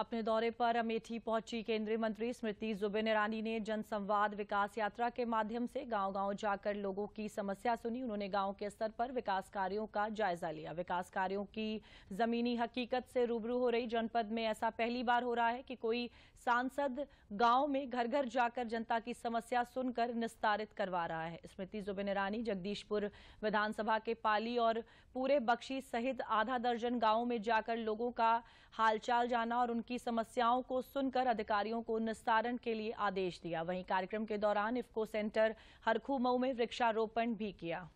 अपने दौरे पर अमेठी पहुंची केंद्रीय मंत्री स्मृति जुबिन ईरानी ने जनसंवाद विकास यात्रा के माध्यम से गांव-गांव जाकर लोगों की समस्या सुनी उन्होंने गांव के स्तर पर विकास कार्यों का जायजा लिया विकास कार्यों की जमीनी हकीकत से रूबरू हो रही जनपद में ऐसा पहली बार हो रहा है कि कोई सांसद गांव में घर घर जाकर जनता की समस्या सुनकर निस्तारित करवा रहा है स्मृति जुबिन ईरानी जगदीशपुर विधानसभा के पाली और पूरे बख्शी सहित आधा दर्जन गांवों में जाकर लोगों का हालचाल जाना और उनकी समस्याओं को सुनकर अधिकारियों को निस्तारण के लिए आदेश दिया वहीं कार्यक्रम के दौरान इफ्को सेंटर हरखू मऊ में वृक्षारोपण भी किया